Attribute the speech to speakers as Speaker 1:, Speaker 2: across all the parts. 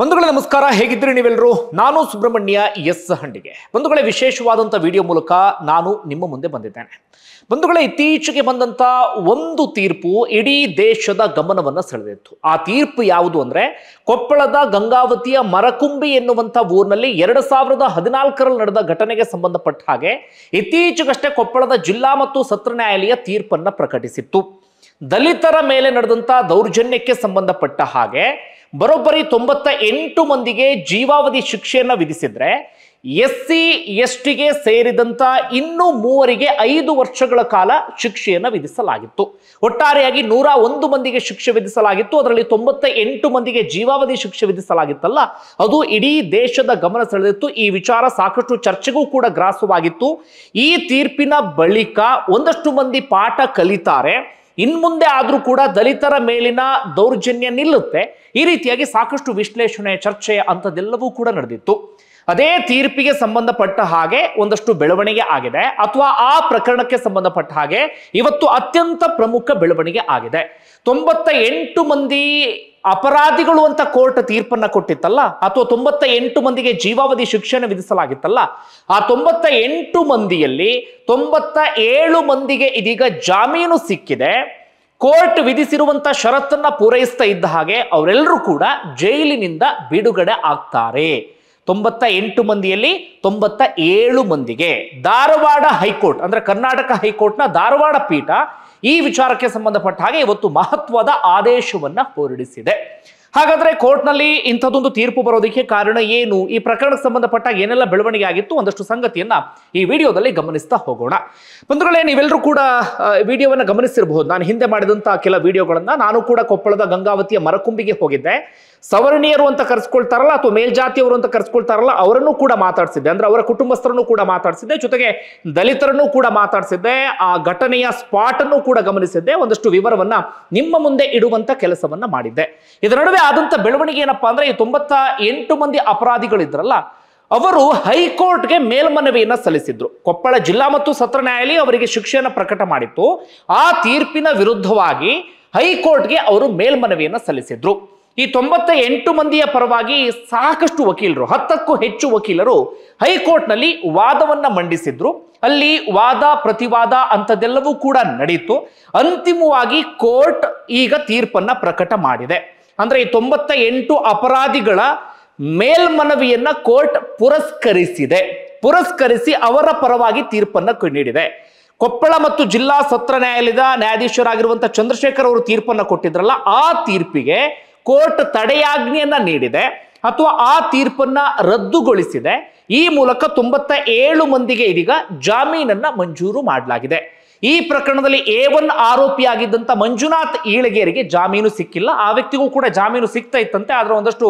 Speaker 1: ಬಂಧುಗಳೇ ನಮಸ್ಕಾರ ಹೇಗಿದ್ರಿ ನೀವೆಲ್ಲರೂ ನಾನು ಸುಬ್ರಹ್ಮಣ್ಯ ಎಸ್ ಹಂಡಿಗೆ ಬಂಧುಗಳೇ ವಿಶೇಷವಾದಂಥ ವಿಡಿಯೋ ಮೂಲಕ ನಾನು ನಿಮ್ಮ ಮುಂದೆ ಬಂದಿದ್ದೇನೆ ಬಂಧುಗಳೇ ಇತ್ತೀಚೆಗೆ ಬಂದಂಥ ಒಂದು ತೀರ್ಪು ಇಡೀ ದೇಶದ ಗಮನವನ್ನು ಸೆಳೆದಿತ್ತು ಆ ತೀರ್ಪು ಯಾವುದು ಅಂದರೆ ಕೊಪ್ಪಳದ ಗಂಗಾವತಿಯ ಮರಕುಂಬಿ ಎನ್ನುವಂಥ ಊರಿನಲ್ಲಿ ಎರಡು ಸಾವಿರದ ಹದಿನಾಲ್ಕರಲ್ಲಿ ನಡೆದ ಘಟನೆಗೆ ಸಂಬಂಧಪಟ್ಟ ಹಾಗೆ ಇತ್ತೀಚೆಗಷ್ಟೇ ಕೊಪ್ಪಳದ ಜಿಲ್ಲಾ ಮತ್ತು ಸತ್ರ ನ್ಯಾಯಾಲಯ ತೀರ್ಪನ್ನು ಪ್ರಕಟಿಸಿತ್ತು ದಲಿತರ ಮೇಲೆ ನಡೆದಂಥ ದೌರ್ಜನ್ಯಕ್ಕೆ ಸಂಬಂಧಪಟ್ಟ ಹಾಗೆ ಬರೋಬ್ಬರಿ ತೊಂಬತ್ತ ಎಂಟು ಮಂದಿಗೆ ಜೀವಾವಧಿ ಶಿಕ್ಷೆಯನ್ನು ವಿಧಿಸಿದ್ರೆ ಎಸ್ ಸಿ ಎಸ್ ಟಿಗೆ ಸೇರಿದಂತ ಇನ್ನು ಮೂವರಿಗೆ ಐದು ವರ್ಷಗಳ ಕಾಲ ಶಿಕ್ಷೆಯನ್ನು ವಿಧಿಸಲಾಗಿತ್ತು ಒಟ್ಟಾರೆಯಾಗಿ ನೂರ ಒಂದು ಮಂದಿಗೆ ಶಿಕ್ಷೆ ವಿಧಿಸಲಾಗಿತ್ತು ಅದರಲ್ಲಿ ತೊಂಬತ್ತ ಎಂಟು ಮಂದಿಗೆ ಜೀವಾವಧಿ ಶಿಕ್ಷೆ ವಿಧಿಸಲಾಗಿತ್ತಲ್ಲ ಅದು ಇಡೀ ದೇಶದ ಗಮನ ಸೆಳೆದಿತ್ತು ಈ ವಿಚಾರ ಸಾಕಷ್ಟು ಚರ್ಚೆಗೂ ಕೂಡ ಗ್ರಾಸವಾಗಿತ್ತು ಈ ತೀರ್ಪಿನ ಬಳಿಕ ಒಂದಷ್ಟು ಮಂದಿ ಪಾಠ ಕಲಿತಾರೆ ಇನ್ಮುಂದೆ ಮುಂದೆ ಆದರೂ ಕೂಡ ದಲಿತರ ಮೇಲಿನ ದೌರ್ಜನ್ಯ ನಿಲ್ಲುತ್ತೆ ಈ ರೀತಿಯಾಗಿ ಸಾಕಷ್ಟು ವಿಶ್ಲೇಷಣೆ ಚರ್ಚೆ ಅಂಥದ್ದೆಲ್ಲವೂ ಕೂಡ ನಡೆದಿತ್ತು ಅದೇ ತೀರ್ಪಿಗೆ ಸಂಬಂಧಪಟ್ಟ ಹಾಗೆ ಒಂದಷ್ಟು ಬೆಳವಣಿಗೆ ಆಗಿದೆ ಅಥವಾ ಆ ಪ್ರಕರಣಕ್ಕೆ ಸಂಬಂಧಪಟ್ಟ ಹಾಗೆ ಇವತ್ತು ಅತ್ಯಂತ ಪ್ರಮುಖ ಬೆಳವಣಿಗೆ ಆಗಿದೆ ತೊಂಬತ್ತ ಎಂಟು ಮಂದಿ ಅಪರಾಧಿಗಳು ಅಂತ ಕೋರ್ಟ್ ತೀರ್ಪನ್ನ ಕೊಟ್ಟಿತ್ತಲ್ಲ ಅಥವಾ ತೊಂಬತ್ತ ಎಂಟು ಮಂದಿಗೆ ಜೀವಾವಧಿ ಶಿಕ್ಷಣ ವಿಧಿಸಲಾಗಿತ್ತಲ್ಲ ಆ ತೊಂಬತ್ತ ಎಂಟು ಮಂದಿಯಲ್ಲಿ ತೊಂಬತ್ತ ಏಳು ಮಂದಿಗೆ ಇದೀಗ ಜಾಮೀನು ಸಿಕ್ಕಿದೆ ಕೋರ್ಟ್ ವಿಧಿಸಿರುವಂತ ಷರತ್ತನ್ನ ಪೂರೈಸ್ತಾ ಇದ್ದ ಹಾಗೆ ಅವರೆಲ್ಲರೂ ಕೂಡ ಜೈಲಿನಿಂದ ಬಿಡುಗಡೆ ಆಗ್ತಾರೆ ತೊಂಬತ್ತ ಎಂಟು ಮಂದಿಯಲ್ಲಿ ತೊಂಬತ್ತ ಏಳು ಮಂದಿಗೆ ಧಾರವಾಡ ಹೈಕೋರ್ಟ್ ಅಂದ್ರೆ ಕರ್ನಾಟಕ ಹೈಕೋರ್ಟ್ನ ಧಾರವಾಡ ಪೀಠ ಈ ವಿಚಾರಕ್ಕೆ ಸಂಬಂಧಪಟ್ಟ ಹಾಗೆ ಇವತ್ತು ಮಹತ್ವದ ಆದೇಶವನ್ನ ಹೊರಡಿಸಿದೆ ಹಾಗಾದ್ರೆ ಕೋರ್ಟ್ನಲ್ಲಿ ಇಂಥದ್ದೊಂದು ತೀರ್ಪು ಬರೋದಕ್ಕೆ ಕಾರಣ ಏನು ಈ ಪ್ರಕರಣಕ್ಕೆ ಸಂಬಂಧಪಟ್ಟ ಏನೆಲ್ಲ ಬೆಳವಣಿಗೆ ಆಗಿತ್ತು ಒಂದಷ್ಟು ಸಂಗತಿಯನ್ನ ಈ ವಿಡಿಯೋದಲ್ಲಿ ಗಮನಿಸ್ತಾ ಹೋಗೋಣ ಬಂಧುಗಳೇ ನೀವೆಲ್ಲರೂ ಕೂಡ ವಿಡಿಯೋವನ್ನ ಗಮನಿಸಿರಬಹುದು ನಾನು ಹಿಂದೆ ಮಾಡಿದಂತಹ ಕೆಲ ವಿಡಿಯೋಗಳನ್ನ ನಾನು ಕೂಡ ಕೊಪ್ಪಳದ ಗಂಗಾವತಿಯ ಮರಕುಂಬಿಗೆ ಹೋಗಿದ್ದೆ ಸವರ್ಣೀಯರು ಅಂತ ಕರೆಸ್ಕೊಳ್ತಾರಲ್ಲ ಅಥವಾ ಮೇಲ್ಜಾತಿಯವರು ಅಂತ ಕರೆಸ್ಕೊಳ್ತಾರಲ್ಲ ಅವರನ್ನು ಕೂಡ ಮಾತಾಡಿಸಿದ್ದೆ ಅಂದ್ರೆ ಅವರ ಕುಟುಂಬಸ್ಥರನ್ನು ಕೂಡ ಮಾತಾಡಿಸಿದ್ದೆ ಜೊತೆಗೆ ದಲಿತರನ್ನು ಕೂಡ ಮಾತಾಡಿಸಿದ್ದೆ ಆ ಘಟನೆಯ ಸ್ಪಾಟ್ ಅನ್ನು ಕೂಡ ಗಮನಿಸಿದ್ದೆ ಒಂದಷ್ಟು ವಿವರವನ್ನ ನಿಮ್ಮ ಮುಂದೆ ಇಡುವಂತ ಕೆಲಸವನ್ನ ಮಾಡಿದ್ದೆ ಇದರ ನಡುವೆ ಆದಂತ ಬೆಳವಣಿಗೆ ಏನಪ್ಪಾ ಅಂದ್ರೆ ಈ ತೊಂಬತ್ತ ಎಂಟು ಮಂದಿ ಅಪರಾಧಿಗಳಿದ್ರಲ್ಲ ಅವರು ಹೈಕೋರ್ಟ್ಗೆ ಮೇಲ್ಮನವಿಯನ್ನು ಸಲ್ಲಿಸಿದ್ರು ಕೊಪ್ಪಳ ಜಿಲ್ಲಾ ಮತ್ತು ಸತ್ರ ನ್ಯಾಯಾಲಯ ಅವರಿಗೆ ಶಿಕ್ಷೆಯನ್ನು ಪ್ರಕಟ ಮಾಡಿತ್ತು ಆ ತೀರ್ಪಿನ ವಿರುದ್ಧವಾಗಿ ಹೈಕೋರ್ಟ್ಗೆ ಅವರು ಮೇಲ್ಮನವಿಯನ್ನು ಸಲ್ಲಿಸಿದ್ರು ಈ ತೊಂಬತ್ತ ಎಂಟು ಮಂದಿಯ ಪರವಾಗಿ ಸಾಕಷ್ಟು ವಕೀಲರು ಹತ್ತಕ್ಕೂ ಹೆಚ್ಚು ವಕೀಲರು ಹೈಕೋರ್ಟ್ನಲ್ಲಿ ವಾದವನ್ನ ಮಂಡಿಸಿದ್ರು ಅಲ್ಲಿ ವಾದ ಪ್ರತಿವಾದ ಅಂತದೆಲ್ಲವೂ ಕೂಡ ನಡೆಯಿತು ಅಂತಿಮವಾಗಿ ಕೋರ್ಟ್ ಈಗ ತೀರ್ಪನ್ನ ಪ್ರಕಟ ಮಾಡಿದೆ ಅಂದ್ರೆ ಈ ತೊಂಬತ್ತ ಎಂಟು ಅಪರಾಧಿಗಳ ಮೇಲ್ಮನವಿಯನ್ನ ಕೋರ್ಟ್ ಪುರಸ್ಕರಿಸಿದೆ ಪುರಸ್ಕರಿಸಿ ಅವರ ಪರವಾಗಿ ತೀರ್ಪನ್ನ ನೀಡಿದೆ ಕೊಪ್ಪಳ ಮತ್ತು ಜಿಲ್ಲಾ ಸತ್ರ ನ್ಯಾಯಾಲಯದ ನ್ಯಾಯಾಧೀಶರಾಗಿರುವಂತಹ ಚಂದ್ರಶೇಖರ್ ಅವರು ತೀರ್ಪನ್ನ ಕೊಟ್ಟಿದ್ರಲ್ಲ ಆ ತೀರ್ಪಿಗೆ ಕೋರ್ಟ್ ತಡೆಯಾಜ್ಞೆಯನ್ನ ನೀಡಿದೆ ಅಥವಾ ಆ ತೀರ್ಪನ್ನ ರದ್ದುಗೊಳಿಸಿದೆ ಈ ಮೂಲಕ ತೊಂಬತ್ತ ಏಳು ಮಂದಿಗೆ ಇದೀಗ ಜಾಮೀನನ್ನ ಮಂಜೂರು ಮಾಡಲಾಗಿದೆ ಈ ಪ್ರಕರಣದಲ್ಲಿ ಎ ಒನ್ ಆರೋಪಿಯಾಗಿದ್ದಂಥ ಮಂಜುನಾಥ್ ಈಳಗೇರಿಗೆ ಜಾಮೀನು ಸಿಕ್ಕಿಲ್ಲ ಆ ವ್ಯಕ್ತಿಗೂ ಕೂಡ ಜಾಮೀನು ಸಿಗ್ತಾ ಇತ್ತಂತೆ ಆದ್ರೆ ಒಂದಷ್ಟು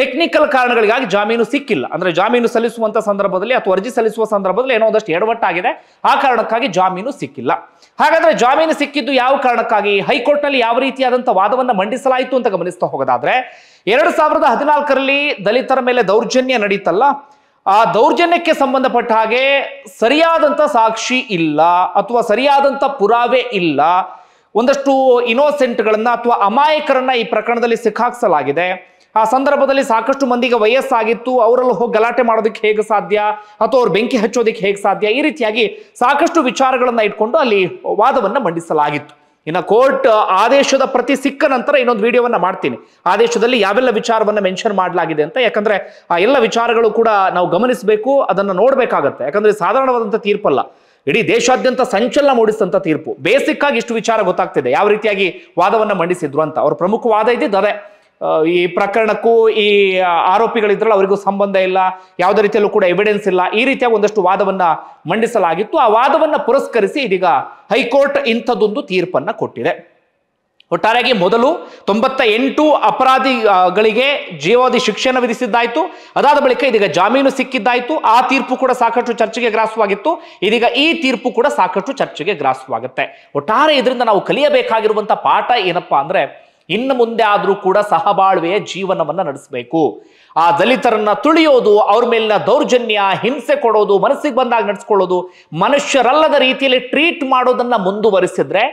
Speaker 1: ಟೆಕ್ನಿಕಲ್ ಕಾರಣಗಳಿಗಾಗಿ ಜಾಮೀನು ಸಿಕ್ಕಿಲ್ಲ ಅಂದ್ರೆ ಜಾಮೀನು ಸಲ್ಲಿಸುವಂತ ಸಂದರ್ಭದಲ್ಲಿ ಅಥವಾ ಅರ್ಜಿ ಸಲ್ಲಿಸುವ ಸಂದರ್ಭದಲ್ಲಿ ಏನೋ ಒಂದಷ್ಟು ಎಡವಟ್ಟಾಗಿದೆ ಆ ಕಾರಣಕ್ಕಾಗಿ ಜಾಮೀನು ಸಿಕ್ಕಿಲ್ಲ ಹಾಗಾದ್ರೆ ಜಾಮೀನು ಸಿಕ್ಕಿದ್ದು ಯಾವ ಕಾರಣಕ್ಕಾಗಿ ಹೈಕೋರ್ಟ್ ನಲ್ಲಿ ಯಾವ ರೀತಿಯಾದಂತಹ ವಾದವನ್ನು ಮಂಡಿಸಲಾಯಿತು ಅಂತ ಗಮನಿಸ್ತಾ ಹೋಗೋದಾದ್ರೆ ಎರಡು ಸಾವಿರದ ಹದಿನಾಲ್ಕರಲ್ಲಿ ದಲಿತರ ಮೇಲೆ ದೌರ್ಜನ್ಯ ನಡೀತಲ್ಲ ಆ ದೌರ್ಜನ್ಯಕ್ಕೆ ಸಂಬಂಧಪಟ್ಟ ಹಾಗೆ ಸರಿಯಾದಂತ ಸಾಕ್ಷಿ ಇಲ್ಲ ಅಥವಾ ಸರಿಯಾದಂತ ಪುರಾವೆ ಇಲ್ಲ ಒಂದಷ್ಟು ಇನೋಸೆಂಟ್ಗಳನ್ನ ಅಥವಾ ಅಮಾಯಕರನ್ನ ಈ ಪ್ರಕರಣದಲ್ಲಿ ಸಿಕ್ಕಾಕ್ಸಲಾಗಿದೆ ಆ ಸಂದರ್ಭದಲ್ಲಿ ಸಾಕಷ್ಟು ಮಂದಿಗೆ ವಯಸ್ಸಾಗಿತ್ತು ಅವರಲ್ಲಿ ಹೋಗಿ ಗಲಾಟೆ ಮಾಡೋದಕ್ಕೆ ಹೇಗೆ ಸಾಧ್ಯ ಅಥವಾ ಅವ್ರು ಬೆಂಕಿ ಹಚ್ಚೋದಕ್ಕೆ ಹೇಗೆ ಸಾಧ್ಯ ಈ ರೀತಿಯಾಗಿ ಸಾಕಷ್ಟು ವಿಚಾರಗಳನ್ನ ಇಟ್ಕೊಂಡು ಅಲ್ಲಿ ವಾದವನ್ನ ಮಂಡಿಸಲಾಗಿತ್ತು ಇನ್ನು ಕೋರ್ಟ್ ಆದೇಶದ ಪ್ರತಿ ಸಿಕ್ಕ ನಂತರ ಇನ್ನೊಂದು ವಿಡಿಯೋವನ್ನ ಮಾಡ್ತೀನಿ ಆದೇಶದಲ್ಲಿ ಯಾವೆಲ್ಲ ವಿಚಾರವನ್ನ ಮೆನ್ಷನ್ ಮಾಡಲಾಗಿದೆ ಅಂತ ಯಾಕಂದ್ರೆ ಆ ಎಲ್ಲ ವಿಚಾರಗಳು ಕೂಡ ನಾವು ಗಮನಿಸಬೇಕು ಅದನ್ನ ನೋಡ್ಬೇಕಾಗತ್ತೆ ಯಾಕಂದ್ರೆ ಸಾಧಾರಣವಾದಂಥ ತೀರ್ಪಲ್ಲ ಇಡೀ ದೇಶಾದ್ಯಂತ ಸಂಚಲನ ಮೂಡಿಸಿದಂತ ತೀರ್ಪು ಬೇಸಿಕ್ ಆಗಿ ಇಷ್ಟು ವಿಚಾರ ಗೊತ್ತಾಗ್ತಿದೆ ಯಾವ ರೀತಿಯಾಗಿ ವಾದವನ್ನ ಮಂಡಿಸಿದ್ರು ಅಂತ ಅವ್ರ ಪ್ರಮುಖ ವಾದ ಇದ್ದಿದ್ದು ಅದೇ ಈ ಪ್ರಕರಣಕ್ಕೂ ಈ ಆರೋಪಿಗಳಿದ್ರಲ್ಲ ಅವರಿಗೂ ಸಂಬಂಧ ಇಲ್ಲ ಯಾವುದೇ ರೀತಿಯಲ್ಲೂ ಕೂಡ ಎವಿಡೆನ್ಸ್ ಇಲ್ಲ ಈ ರೀತಿಯ ಒಂದಷ್ಟು ವಾದವನ್ನ ಮಂಡಿಸಲಾಗಿತ್ತು ಆ ವಾದವನ್ನ ಪುರಸ್ಕರಿಸಿ ಇದೀಗ ಹೈಕೋರ್ಟ್ ಇಂಥದ್ದೊಂದು ತೀರ್ಪನ್ನ ಕೊಟ್ಟಿದೆ ಒಟ್ಟಾರೆಯಾಗಿ ಮೊದಲು ತೊಂಬತ್ತ ಎಂಟು ಅಪರಾಧಿಗಳಿಗೆ ಜೀವಾವಧಿ ಶಿಕ್ಷೆಯನ್ನು ವಿಧಿಸಿದ್ದಾಯಿತು ಅದಾದ ಬಳಿಕ ಇದೀಗ ಜಾಮೀನು ಸಿಕ್ಕಿದ್ದಾಯಿತು ಆ ತೀರ್ಪು ಕೂಡ ಸಾಕಷ್ಟು ಚರ್ಚೆಗೆ ಗ್ರಾಸವಾಗಿತ್ತು ಇದೀಗ ಈ ತೀರ್ಪು ಕೂಡ ಸಾಕಷ್ಟು ಚರ್ಚೆಗೆ ಗ್ರಾಸವಾಗುತ್ತೆ ಒಟ್ಟಾರೆ ಇದರಿಂದ ನಾವು ಕಲಿಯಬೇಕಾಗಿರುವಂತಹ ಪಾಠ ಏನಪ್ಪಾ ಅಂದ್ರೆ ಇನ್ನು ಮುಂದೆ ಆದರೂ ಕೂಡ ಸಹಬಾಳ್ವೆಯ ಜೀವನವನ್ನು ನಡೆಸಬೇಕು ಆ ದಲಿತರನ್ನ ತುಳಿಯೋದು ಅವ್ರ ಮೇಲಿನ ದೌರ್ಜನ್ಯ ಹಿಂಸೆ ಕೊಡೋದು ಮನಸ್ಸಿಗೆ ಬಂದಾಗ ನಡೆಸ್ಕೊಳ್ಳೋದು ಮನುಷ್ಯರಲ್ಲದ ರೀತಿಯಲ್ಲಿ ಟ್ರೀಟ್ ಮಾಡೋದನ್ನ ಮುಂದುವರಿಸಿದ್ರೆ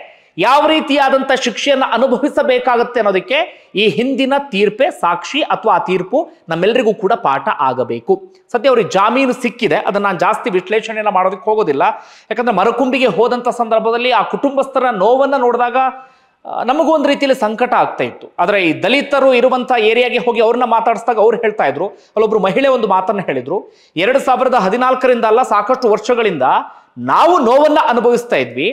Speaker 1: ಯಾವ ರೀತಿಯಾದಂಥ ಶಿಕ್ಷೆಯನ್ನು ಅನುಭವಿಸಬೇಕಾಗತ್ತೆ ಅನ್ನೋದಕ್ಕೆ ಈ ಹಿಂದಿನ ತೀರ್ಪೆ ಸಾಕ್ಷಿ ಅಥವಾ ಆ ತೀರ್ಪು ನಮ್ಮೆಲ್ಲರಿಗೂ ಕೂಡ ಪಾಠ ಆಗಬೇಕು ಸದ್ಯ ಅವ್ರಿಗೆ ಜಾಮೀನು ಸಿಕ್ಕಿದೆ ಅದನ್ನು ನಾನು ಜಾಸ್ತಿ ವಿಶ್ಲೇಷಣೆಯನ್ನು ಮಾಡೋದಕ್ಕೆ ಹೋಗೋದಿಲ್ಲ ಯಾಕಂದ್ರೆ ಮರಕುಂಬಿಗೆ ಹೋದಂಥ ಸಂದರ್ಭದಲ್ಲಿ ಆ ಕುಟುಂಬಸ್ಥರ ನೋವನ್ನು ನೋಡಿದಾಗ ನಮಗೂ ಒಂದು ರೀತಿಯಲ್ಲಿ ಸಂಕಟ ಆಗ್ತಾ ಇತ್ತು ಆದರೆ ಈ ದಲಿತರು ಇರುವಂಥ ಏರಿಯಾಗೆ ಹೋಗಿ ಅವ್ರನ್ನ ಮಾತಾಡಿಸಿದಾಗ ಅವ್ರು ಹೇಳ್ತಾ ಇದ್ರು ಅಲ್ಲೊಬ್ರು ಮಹಿಳೆ ಒಂದು ಮಾತನ್ನು ಹೇಳಿದ್ರು ಎರಡು ಸಾವಿರದ ಹದಿನಾಲ್ಕರಿಂದ ಅಲ್ಲ ಸಾಕಷ್ಟು ವರ್ಷಗಳಿಂದ ನಾವು ನೋವನ್ನು ಅನುಭವಿಸ್ತಾ ಇದ್ವಿ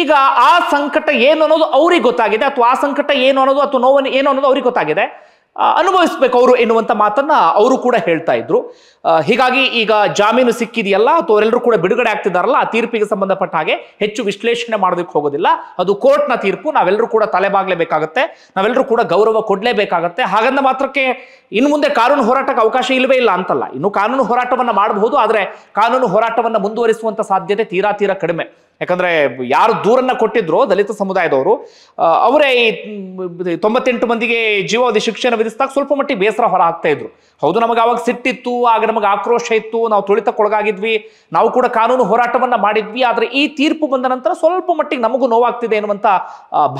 Speaker 1: ಈಗ ಆ ಸಂಕಟ ಏನು ಅನ್ನೋದು ಅವ್ರಿಗೆ ಗೊತ್ತಾಗಿದೆ ಅಥವಾ ಆ ಸಂಕಟ ಏನು ಅನ್ನೋದು ಅಥವಾ ನೋವನ್ನು ಏನು ಅನ್ನೋದು ಅವ್ರಿಗೆ ಗೊತ್ತಾಗಿದೆ ಅನುಭವಿಸ್ಬೇಕು ಅವರು ಎನ್ನುವಂಥ ಮಾತನ್ನ ಅವರು ಕೂಡ ಹೇಳ್ತಾ ಇದ್ರು ಹೀಗಾಗಿ ಈಗ ಜಾಮೀನು ಸಿಕ್ಕಿದೆಯಲ್ಲ ಅಥವಾ ಅವರೆಲ್ಲರೂ ಕೂಡ ಬಿಡುಗಡೆ ಆಗ್ತಿದಾರಲ್ಲ ಆ ತೀರ್ಪಿಗೆ ಸಂಬಂಧಪಟ್ಟ ಹಾಗೆ ಹೆಚ್ಚು ವಿಶ್ಲೇಷಣೆ ಮಾಡೋದಕ್ಕೆ ಹೋಗೋದಿಲ್ಲ ಅದು ಕೋರ್ಟ್ನ ತೀರ್ಪು ನಾವೆಲ್ಲರೂ ಕೂಡ ತಲೆಬಾಗ್ಲೇಬೇಕಾಗತ್ತೆ ನಾವೆಲ್ಲರೂ ಕೂಡ ಗೌರವ ಕೊಡಲೇಬೇಕಾಗತ್ತೆ ಹಾಗಂದ ಮಾತ್ರಕ್ಕೆ ಇನ್ನು ಮುಂದೆ ಕಾನೂನು ಹೋರಾಟಕ್ಕೆ ಅವಕಾಶ ಇಲ್ಲವೇ ಇಲ್ಲ ಅಂತಲ್ಲ ಇನ್ನು ಕಾನೂನು ಹೋರಾಟವನ್ನು ಮಾಡಬಹುದು ಆದರೆ ಕಾನೂನು ಹೋರಾಟವನ್ನು ಮುಂದುವರಿಸುವಂಥ ಸಾಧ್ಯತೆ ತೀರಾ ತೀರಾ ಕಡಿಮೆ ಯಾಕಂದ್ರೆ ಯಾರು ದೂರನ್ನ ಕೊಟ್ಟಿದ್ರು ದಲಿತ ಸಮುದಾಯದವರು ಅವರೇ ಈ ತೊಂಬತ್ತೆಂಟು ಮಂದಿಗೆ ಜೀವಾವಧಿ ಶಿಕ್ಷಣ ವಿಧಿಸಿದಾಗ ಸ್ವಲ್ಪ ಮಟ್ಟಿಗೆ ಬೇಸರ ಹೊರ ಹಾಕ್ತಾ ಇದ್ರು ಹೌದು ನಮಗೆ ಅವಾಗ ಸಿಟ್ಟಿತ್ತು ಆಗ ನಮಗೆ ಆಕ್ರೋಶ ಇತ್ತು ನಾವು ತುಳಿತಕ್ಕೊಳಗಾಗಿದ್ವಿ ನಾವು ಕೂಡ ಕಾನೂನು ಹೋರಾಟವನ್ನ ಮಾಡಿದ್ವಿ ಆದ್ರೆ ಈ ತೀರ್ಪು ಬಂದ ನಂತರ ಸ್ವಲ್ಪ ಮಟ್ಟಿಗೆ ನಮಗೂ ನೋವಾಗ್ತಿದೆ ಎನ್ನುವಂತ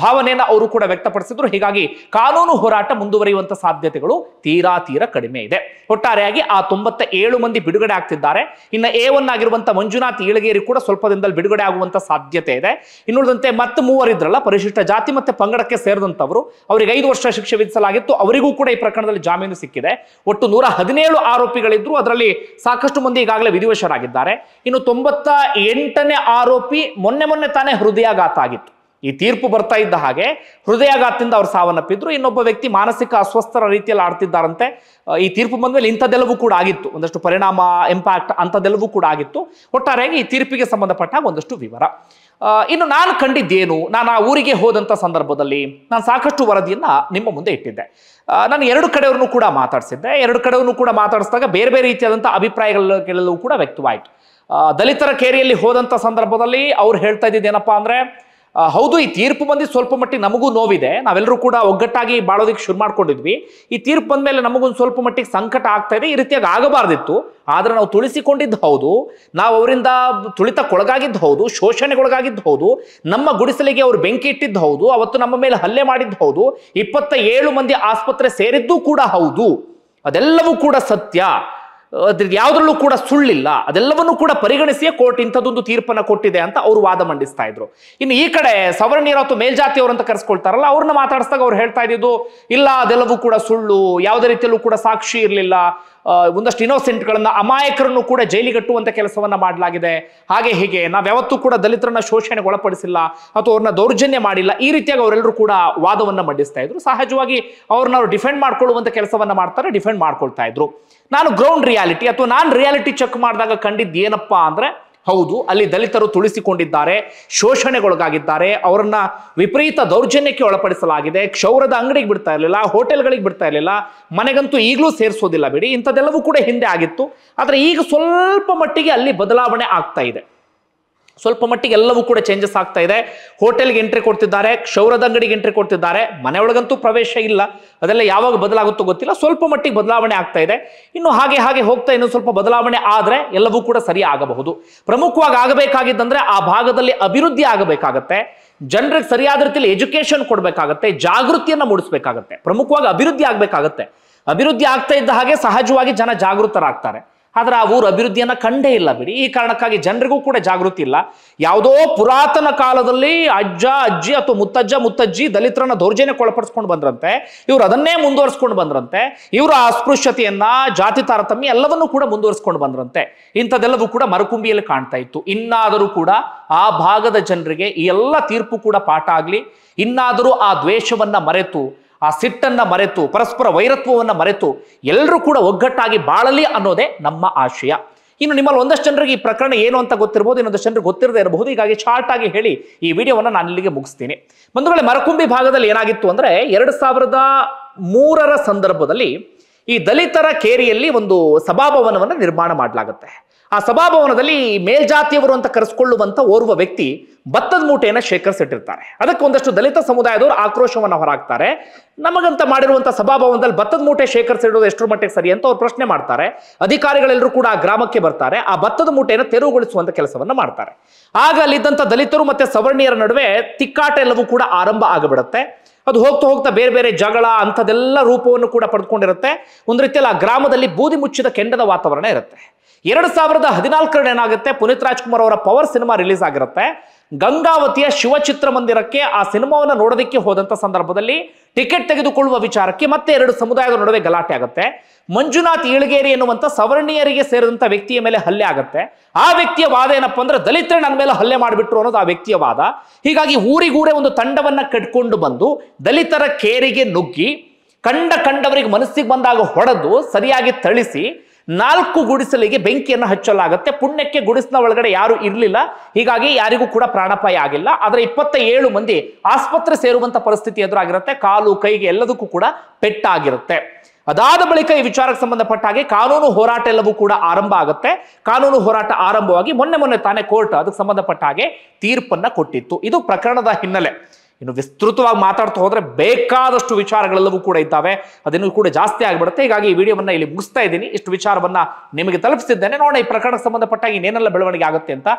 Speaker 1: ಭಾವನೆಯನ್ನ ಅವರು ಕೂಡ ವ್ಯಕ್ತಪಡಿಸಿದ್ರು ಹೀಗಾಗಿ ಕಾನೂನು ಹೋರಾಟ ಮುಂದುವರಿಯುವಂತ ಸಾಧ್ಯತೆಗಳು ತೀರಾ ತೀರಾ ಕಡಿಮೆ ಇದೆ ಒಟ್ಟಾರೆಯಾಗಿ ಆ ತೊಂಬತ್ತ ಏಳು ಮಂದಿ ಬಿಡುಗಡೆ ಆಗ್ತಿದ್ದಾರೆ ಇನ್ನು ಎ ಒನ್ ಆಗಿರುವಂತ ಮಂಜುನಾಥ್ ಈಳಗೇರಿ ಕೂಡ ಸ್ವಲ್ಪ ದಿನದಲ್ಲಿ ಬಿಡುಗಡೆ ಆಗುವಂತ ಆಗುವಂತ ಸಾಧ್ಯತೆ ಇದೆ ಇನ್ನುಳಿದಂತೆ ಮತ್ತೆ ಮೂವರಿದ್ರಲ್ಲ ಪರಿಶಿಷ್ಟ ಜಾತಿ ಮತ್ತೆ ಪಂಗಡಕ್ಕೆ ಸೇರಿದಂತವರು ಅವರಿಗೆ ಐದು ವರ್ಷ ಶಿಕ್ಷೆ ವಿಧಿಸಲಾಗಿತ್ತು ಅವರಿಗೂ ಕೂಡ ಈ ಪ್ರಕರಣದಲ್ಲಿ ಜಾಮೀನು ಸಿಕ್ಕಿದೆ ಒಟ್ಟು ನೂರ ಹದಿನೇಳು ಆರೋಪಿಗಳಿದ್ರು ಅದರಲ್ಲಿ ಸಾಕಷ್ಟು ಮಂದಿ ಈಗಾಗಲೇ ವಿಧಿವಶರಾಗಿದ್ದಾರೆ ಇನ್ನು ತೊಂಬತ್ತ ಎಂಟನೇ ಆರೋಪಿ ಮೊನ್ನೆ ಮೊನ್ನೆ ತಾನೇ ಹೃದಯಾಘಾತ ಆಗಿತ್ತು ಈ ತೀರ್ಪು ಬರ್ತಾ ಇದ್ದ ಹಾಗೆ ಹೃದಯಾಘಾತದಿಂದ ಅವರು ಸಾವನ್ನಪ್ಪಿದ್ರು ಇನ್ನೊಬ್ಬ ವ್ಯಕ್ತಿ ಮಾನಸಿಕ ಅಸ್ವಸ್ಥರ ರೀತಿಯಲ್ಲಿ ಆಡ್ತಿದ್ದಾರಂತೆ ಈ ತೀರ್ಪು ಬಂದ ಮೇಲೆ ಇಂಥದ್ದೆಲ್ಲವೂ ಕೂಡ ಆಗಿತ್ತು ಒಂದಷ್ಟು ಪರಿಣಾಮ ಇಂಪ್ಯಾಕ್ಟ್ ಅಂಥದ್ದೆಲ್ಲವೂ ಕೂಡ ಆಗಿತ್ತು ಒಟ್ಟಾರೆಯಾಗಿ ಈ ತೀರ್ಪಿಗೆ ಸಂಬಂಧಪಟ್ಟ ಒಂದಷ್ಟು ವಿವರ ಇನ್ನು ನಾನು ಕಂಡಿದ್ದೇನು ನಾನು ಆ ಊರಿಗೆ ಹೋದಂಥ ಸಂದರ್ಭದಲ್ಲಿ ನಾನು ಸಾಕಷ್ಟು ವರದಿಯನ್ನು ನಿಮ್ಮ ಮುಂದೆ ಇಟ್ಟಿದ್ದೆ ನಾನು ಎರಡು ಕಡೆಯವ್ರನ್ನು ಕೂಡ ಮಾತಾಡಿಸಿದ್ದೆ ಎರಡು ಕಡೆಯವ್ರನ್ನೂ ಕೂಡ ಮಾತಾಡಿಸಿದಾಗ ಬೇರೆ ಬೇರೆ ರೀತಿಯಾದಂಥ ಅಭಿಪ್ರಾಯಗಳೆಲ್ಲವೂ ಕೂಡ ವ್ಯಕ್ತವಾಯಿತು ದಲಿತರ ಕೇರಿಯಲ್ಲಿ ಹೋದಂಥ ಸಂದರ್ಭದಲ್ಲಿ ಅವ್ರು ಹೇಳ್ತಾ ಇದ್ದಿದ್ದೇನಪ್ಪ ಅಂದರೆ ಹೌದು ಈ ತೀರ್ಪು ಬಂದು ಸ್ವಲ್ಪ ಮಟ್ಟಿಗೆ ನಮಗೂ ನೋವಿದೆ ನಾವೆಲ್ಲರೂ ಕೂಡ ಒಗ್ಗಟ್ಟಾಗಿ ಬಾಳೋದಕ್ಕೆ ಶುರು ಮಾಡ್ಕೊಂಡಿದ್ವಿ ಈ ತೀರ್ಪು ಬಂದ ಮೇಲೆ ನಮಗೊಂದು ಸ್ವಲ್ಪ ಮಟ್ಟಿಗೆ ಸಂಕಟ ಆಗ್ತಾ ಇದೆ ಈ ರೀತಿಯಾಗಿ ಆಗಬಾರ್ದಿತ್ತು ಆದ್ರೆ ನಾವು ತುಳಿಸಿಕೊಂಡಿದ್ದು ಹೌದು ನಾವು ಅವರಿಂದ ತುಳಿತಕ್ಕೊಳಗಾಗಿದ್ದು ಹೌದು ಶೋಷಣೆಗೊಳಗಾಗಿದ್ದು ಹೌದು ನಮ್ಮ ಗುಡಿಸಲಿಗೆ ಅವರು ಬೆಂಕಿ ಇಟ್ಟಿದ್ದು ಹೌದು ಅವತ್ತು ನಮ್ಮ ಮೇಲೆ ಹಲ್ಲೆ ಮಾಡಿದ್ದು ಹೌದು ಇಪ್ಪತ್ತ ಏಳು ಮಂದಿ ಆಸ್ಪತ್ರೆ ಸೇರಿದ್ದು ಕೂಡ ಹೌದು ಅದೆಲ್ಲವೂ ಕೂಡ ಸತ್ಯ ಅದ್ರ ಯಾವ್ದ್ರಲ್ಲೂ ಕೂಡ ಸುಳ್ಳಿಲ್ಲ ಅದೆಲ್ಲವನ್ನೂ ಕೂಡ ಪರಿಗಣಿಸಿಯೇ ಕೋರ್ಟ್ ಇಂಥದ್ದೊಂದು ತೀರ್ಪನ್ನ ಕೊಟ್ಟಿದೆ ಅಂತ ಅವರು ವಾದ ಮಂಡಿಸ್ತಾ ಇದ್ರು ಇನ್ನು ಈ ಕಡೆ ಸವರ್ಣೀಯರು ಅಥವಾ ಮೇಲ್ಜಾತಿಯವರು ಅಂತ ಕರೆಸ್ಕೊಳ್ತಾರಲ್ಲ ಅವ್ರನ್ನ ಮಾತಾಡಿಸಿದಾಗ ಅವ್ರು ಹೇಳ್ತಾ ಇದ್ದಿದ್ದು ಇಲ್ಲ ಅದೆಲ್ಲವೂ ಕೂಡ ಸುಳ್ಳು ಯಾವುದೇ ರೀತಿಯಲ್ಲೂ ಕೂಡ ಸಾಕ್ಷಿ ಇರಲಿಲ್ಲ ಒಂದಷ್ಟು ಇನ್ನೋಸೆಂಟ್ಗಳನ್ನು ಅಮಾಯಕರನ್ನು ಕೂಡ ಜೈಲಿಗಟ್ಟುವಂಥ ಕೆಲಸವನ್ನು ಮಾಡಲಾಗಿದೆ ಹಾಗೆ ಹೀಗೆ ನಾವು ಯಾವತ್ತೂ ಕೂಡ ದಲಿತರನ್ನ ಶೋಷಣೆಗೆ ಒಳಪಡಿಸಿಲ್ಲ ಅಥವಾ ಅವ್ರನ್ನ ದೌರ್ಜನ್ಯ ಮಾಡಿಲ್ಲ ಈ ರೀತಿಯಾಗಿ ಅವರೆಲ್ಲರೂ ಕೂಡ ವಾದವನ್ನು ಮಂಡಿಸ್ತಾ ಇದ್ರು ಸಹಜವಾಗಿ ಅವ್ರನ್ನ ಅವರು ಡಿಫೆಂಡ್ ಮಾಡ್ಕೊಳ್ಳುವಂಥ ಕೆಲಸವನ್ನು ಮಾಡ್ತಾರೆ ಡಿಫೆಂಡ್ ಮಾಡ್ಕೊಳ್ತಾ ಇದ್ರು ನಾನು ಗ್ರೌಂಡ್ ರಿಯಾಲಿಟಿ ಅಥವಾ ನಾನು ರಿಯಾಲಿಟಿ ಚೆಕ್ ಮಾಡಿದಾಗ ಕಂಡಿದ್ದು ಏನಪ್ಪಾ ಅಂದರೆ ಹೌದು ಅಲ್ಲಿ ದಲಿತರು ತುಳಿಸಿಕೊಂಡಿದ್ದಾರೆ ಶೋಷಣೆಗೊಳಗಾಗಿದ್ದಾರೆ ಅವರನ್ನ ವಿಪರೀತ ದೌರ್ಜನ್ಯಕ್ಕೆ ಒಳಪಡಿಸಲಾಗಿದೆ ಕ್ಷೌರದ ಅಂಗಡಿಗೆ ಬಿಡ್ತಾ ಇರಲಿಲ್ಲ ಹೋಟೆಲ್ಗಳಿಗೆ ಬಿಡ್ತಾ ಇರಲಿಲ್ಲ ಮನೆಗಂತೂ ಈಗಲೂ ಸೇರಿಸೋದಿಲ್ಲ ಬಿಡಿ ಇಂಥದ್ದೆಲ್ಲವೂ ಕೂಡ ಹಿಂದೆ ಆಗಿತ್ತು ಆದರೆ ಈಗ ಸ್ವಲ್ಪ ಮಟ್ಟಿಗೆ ಅಲ್ಲಿ ಬದಲಾವಣೆ ಆಗ್ತಾ ಇದೆ ಸ್ವಲ್ಪ ಮಟ್ಟಿಗೆ ಎಲ್ಲವೂ ಕೂಡ ಚೇಂಜಸ್ ಆಗ್ತಾ ಇದೆ ಹೋಟೆಲ್ಗೆ ಎಂಟ್ರಿ ಕೊಡ್ತಿದ್ದಾರೆ ಕ್ಷೌರದ ಅಂಗಡಿಗೆ ಎಂಟ್ರಿ ಕೊಡ್ತಿದ್ದಾರೆ ಮನೆಯೊಳಗಂತೂ ಪ್ರವೇಶ ಇಲ್ಲ ಅದೆಲ್ಲ ಯಾವಾಗ ಬದಲಾಗುತ್ತೋ ಗೊತ್ತಿಲ್ಲ ಸ್ವಲ್ಪ ಮಟ್ಟಿಗೆ ಬದಲಾವಣೆ ಆಗ್ತಾ ಇದೆ ಇನ್ನು ಹಾಗೆ ಹಾಗೆ ಹೋಗ್ತಾ ಇನ್ನೊಂದು ಸ್ವಲ್ಪ ಬದಲಾವಣೆ ಆದರೆ ಎಲ್ಲವೂ ಕೂಡ ಸರಿ ಆಗಬಹುದು ಪ್ರಮುಖವಾಗಿ ಆಗಬೇಕಾಗಿದ್ದಂದ್ರೆ ಆ ಭಾಗದಲ್ಲಿ ಅಭಿವೃದ್ಧಿ ಆಗಬೇಕಾಗತ್ತೆ ಜನರಿಗೆ ಸರಿಯಾದ ರೀತಿಯಲ್ಲಿ ಎಜುಕೇಶನ್ ಕೊಡಬೇಕಾಗತ್ತೆ ಜಾಗೃತಿಯನ್ನು ಮೂಡಿಸಬೇಕಾಗತ್ತೆ ಪ್ರಮುಖವಾಗಿ ಅಭಿವೃದ್ಧಿ ಆಗಬೇಕಾಗತ್ತೆ ಅಭಿವೃದ್ಧಿ ಆಗ್ತಾ ಇದ್ದ ಹಾಗೆ ಸಹಜವಾಗಿ ಜನ ಜಾಗೃತರಾಗ್ತಾರೆ ಆದರೆ ಆ ಊರು ಅಭಿವೃದ್ಧಿಯನ್ನು ಕಂಡೇ ಇಲ್ಲ ಬಿಡಿ ಈ ಕಾರಣಕ್ಕಾಗಿ ಜನರಿಗೂ ಕೂಡ ಜಾಗೃತಿ ಇಲ್ಲ ಯಾವುದೋ ಪುರಾತನ ಕಾಲದಲ್ಲಿ ಅಜ್ಜ ಅಜ್ಜಿ ಅಥವಾ ಮುತ್ತಜ್ಜ ಮುತ್ತಜ್ಜಿ ದಲಿತರನ್ನ ದೌರ್ಜನ್ಯಕ್ಕೆ ಒಳಪಡಿಸ್ಕೊಂಡು ಬಂದ್ರಂತೆ ಇವರು ಅದನ್ನೇ ಮುಂದುವರಿಸ್ಕೊಂಡು ಬಂದ್ರಂತೆ ಇವರ ಅಸ್ಪೃಶ್ಯತೆಯನ್ನ ಜಾತಿ ತಾರತಮ್ಯ ಎಲ್ಲವನ್ನೂ ಕೂಡ ಮುಂದುವರಿಸ್ಕೊಂಡು ಬಂದ್ರಂತೆ ಇಂಥದೆಲ್ಲವೂ ಕೂಡ ಮರುಕುಂಬಿಯಲ್ಲಿ ಕಾಣ್ತಾ ಇತ್ತು ಇನ್ನಾದರೂ ಕೂಡ ಆ ಭಾಗದ ಜನರಿಗೆ ಈ ಎಲ್ಲ ತೀರ್ಪು ಕೂಡ ಪಾಠ ಆಗಲಿ ಇನ್ನಾದರೂ ಆ ದ್ವೇಷವನ್ನ ಮರೆತು ಆ ಸಿಟ್ಟನ್ನ ಮರೆತು ಪರಸ್ಪರ ವೈರತ್ವವನ್ನು ಮರೆತು ಎಲ್ಲರೂ ಕೂಡ ಒಗ್ಗಟ್ಟಾಗಿ ಬಾಳಲಿ ಅನ್ನೋದೇ ನಮ್ಮ ಆಶಯ ಇನ್ನು ನಿಮ್ಮಲ್ಲಿ ಒಂದಷ್ಟು ಜನರಿಗೆ ಈ ಪ್ರಕರಣ ಏನು ಅಂತ ಗೊತ್ತಿರಬಹುದು ಇನ್ನೊಂದಷ್ಟು ಜನರಿಗೆ ಗೊತ್ತಿರದೇ ಇರಬಹುದು ಹೀಗಾಗಿ ಶಾರ್ಟ್ ಆಗಿ ಹೇಳಿ ಈ ವಿಡಿಯೋವನ್ನು ನಾನು ಇಲ್ಲಿಗೆ ಮುಗಿಸ್ತೀನಿ ಬಂಧುಗಳೇ ಮರಕುಂಬಿ ಭಾಗದಲ್ಲಿ ಏನಾಗಿತ್ತು ಅಂದರೆ ಎರಡು ಸಾವಿರದ ಮೂರರ ಸಂದರ್ಭದಲ್ಲಿ ಈ ದಲಿತರ ಕೇರಿಯಲ್ಲಿ ಒಂದು ಸಭಾಭವನವನ್ನು ನಿರ್ಮಾಣ ಮಾಡಲಾಗುತ್ತೆ ಆ ಸಭಾಭವನದಲ್ಲಿ ಮೇಲ್ಜಾತಿಯವರು ಅಂತ ಕರೆಸ್ಕೊಳ್ಳುವಂತ ಓರ್ವ ವ್ಯಕ್ತಿ ಭತ್ತದ ಮೂಟೆಯನ್ನು ಶೇಖರಿಸಿಟ್ಟಿರ್ತಾರೆ ಅದಕ್ಕೆ ಒಂದಷ್ಟು ದಲಿತ ಸಮುದಾಯದವರು ಆಕ್ರೋಶವನ್ನು ಹೊರಾಗ್ತಾರೆ ನಮಗಂತ ಮಾಡಿರುವಂಥ ಸಭಾಭವನದಲ್ಲಿ ಭತ್ತದ ಮೂಟೆ ಶೇಖರಿಸಿಡೋದು ಎಷ್ಟರ ಮಟ್ಟಿಗೆ ಸರಿ ಅಂತ ಅವ್ರು ಪ್ರಶ್ನೆ ಮಾಡ್ತಾರೆ ಅಧಿಕಾರಿಗಳೆಲ್ಲರೂ ಕೂಡ ಆ ಗ್ರಾಮಕ್ಕೆ ಬರ್ತಾರೆ ಆ ಭತ್ತದ ಮೂಟೆಯನ್ನು ತೆರವುಗೊಳಿಸುವಂತ ಕೆಲಸವನ್ನು ಮಾಡ್ತಾರೆ ಆಗ ಅಲ್ಲಿದ್ದಂಥ ದಲಿತರು ಮತ್ತೆ ಸವರ್ಣೀಯರ ನಡುವೆ ತಿಕ್ಕಾಟ ಎಲ್ಲವೂ ಕೂಡ ಆರಂಭ ಆಗಿಬಿಡುತ್ತೆ ಅದು ಹೋಗ್ತಾ ಹೋಗ್ತಾ ಬೇರೆ ಬೇರೆ ಜಗಳ ಅಂಥದೆಲ್ಲ ರೂಪವನ್ನು ಕೂಡ ಪಡೆದುಕೊಂಡಿರುತ್ತೆ ಒಂದು ರೀತಿಯಲ್ಲಿ ಆ ಗ್ರಾಮದಲ್ಲಿ ಬೂದಿ ಮುಚ್ಚಿದ ಕೆಂಡದ ವಾತಾವರಣ ಇರುತ್ತೆ ಎರಡು ಸಾವಿರದ ಹದಿನಾಲ್ಕರಲ್ಲಿ ಏನಾಗುತ್ತೆ ಪುನೀತ್ ರಾಜ್ಕುಮಾರ್ ಅವರ ಪವರ್ ಸಿನಿಮಾ ರಿಲೀಸ್ ಆಗಿರುತ್ತೆ ಗಂಗಾವತಿಯ ಶಿವಚಿತ್ರ ಮಂದಿರಕ್ಕೆ ಆ ಸಿನಿಮಾವನ್ನು ನೋಡೋದಕ್ಕೆ ಹೋದಂಥ ಸಂದರ್ಭದಲ್ಲಿ ಟಿಕೆಟ್ ತೆಗೆದುಕೊಳ್ಳುವ ವಿಚಾರಕ್ಕೆ ಮತ್ತೆ ಎರಡು ಸಮುದಾಯದ ನಡುವೆ ಗಲಾಟೆ ಆಗುತ್ತೆ ಮಂಜುನಾಥ್ ಈಳಗೇರಿ ಎನ್ನುವಂಥ ಸವರ್ಣೀಯರಿಗೆ ಸೇರಿದಂಥ ವ್ಯಕ್ತಿಯ ಮೇಲೆ ಹಲ್ಲೆ ಆಗುತ್ತೆ ಆ ವ್ಯಕ್ತಿಯ ವಾದ ಏನಪ್ಪ ಅಂದ್ರೆ ದಲಿತರು ನನ್ನ ಮೇಲೆ ಹಲ್ಲೆ ಮಾಡಿಬಿಟ್ರು ಅನ್ನೋದು ಆ ವ್ಯಕ್ತಿಯ ವಾದ ಹೀಗಾಗಿ ಊರಿಗೂರೇ ಒಂದು ತಂಡವನ್ನು ಕಟ್ಕೊಂಡು ಬಂದು ದಲಿತರ ಕೇರಿಗೆ ನುಗ್ಗಿ ಕಂಡ ಕಂಡವರಿಗೆ ಮನಸ್ಸಿಗೆ ಬಂದಾಗ ಹೊಡೆದು ಸರಿಯಾಗಿ ಥಳಿಸಿ ನಾಲ್ಕು ಗುಡಿಸಲಿಗೆ ಬೆಂಕಿಯನ್ನು ಹಚ್ಚಲಾಗುತ್ತೆ ಪುಣ್ಯಕ್ಕೆ ಗುಡಿಸಿನ ಒಳಗಡೆ ಯಾರು ಇರಲಿಲ್ಲ ಹೀಗಾಗಿ ಯಾರಿಗೂ ಕೂಡ ಪ್ರಾಣಪಾಯ ಆಗಿಲ್ಲ ಆದರೆ ಇಪ್ಪತ್ತ ಮಂದಿ ಆಸ್ಪತ್ರೆ ಸೇರುವಂತ ಪರಿಸ್ಥಿತಿ ಎದುರಾಗಿರುತ್ತೆ ಕಾಲು ಕೈಗೆ ಎಲ್ಲದಕ್ಕೂ ಕೂಡ ಪೆಟ್ಟಾಗಿರುತ್ತೆ ಅದಾದ ಬಳಿಕ ಈ ವಿಚಾರಕ್ಕೆ ಸಂಬಂಧಪಟ್ಟ ಹಾಗೆ ಕಾನೂನು ಹೋರಾಟ ಎಲ್ಲವೂ ಕೂಡ ಆರಂಭ ಆಗುತ್ತೆ ಕಾನೂನು ಹೋರಾಟ ಆರಂಭವಾಗಿ ಮೊನ್ನೆ ಮೊನ್ನೆ ತಾನೇ ಕೋರ್ಟ್ ಅದಕ್ಕೆ ಸಂಬಂಧಪಟ್ಟ ಹಾಗೆ ತೀರ್ಪನ್ನ ಕೊಟ್ಟಿತ್ತು ಇದು ಪ್ರಕರಣದ ಹಿನ್ನೆಲೆ ಇನ್ನು ವಿಸ್ತೃತವಾಗಿ ಮಾತಾಡ್ತಾ ಹೋದ್ರೆ ಬೇಕಾದಷ್ಟು ವಿಚಾರಗಳೆಲ್ಲವೂ ಕೂಡ ಇದ್ದಾವೆ ಅದನ್ನು ಕೂಡ ಜಾಸ್ತಿ ಆಗಿಬಿಡುತ್ತೆ ಹೀಗಾಗಿ ಈ ವಿಡಿಯೋವನ್ನ ಇಲ್ಲಿ ಮುಗಿಸ್ತಾ ಇದ್ದೀನಿ ಇಷ್ಟು ವಿಚಾರವನ್ನ ನಿಮಗೆ ತಲುಪಿಸಿದ್ದೇನೆ ನೋಡೋಣ ಈ ಪ್ರಕರಣಕ್ಕೆ ಸಂಬಂಧಪಟ್ಟ ಇನ್ನೇನೆಲ್ಲ ಬೆಳವಣಿಗೆ ಆಗುತ್ತೆ ಅಂತ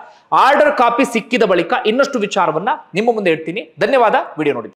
Speaker 1: ಆರ್ಡರ್ ಕಾಪಿ ಸಿಕ್ಕಿದ ಬಳಿಕ ಇನ್ನಷ್ಟು ವಿಚಾರವನ್ನ ನಿಮ್ಮ ಮುಂದೆ ಇಡ್ತೀನಿ ಧನ್ಯವಾದ ವಿಡಿಯೋ ನೋಡಿ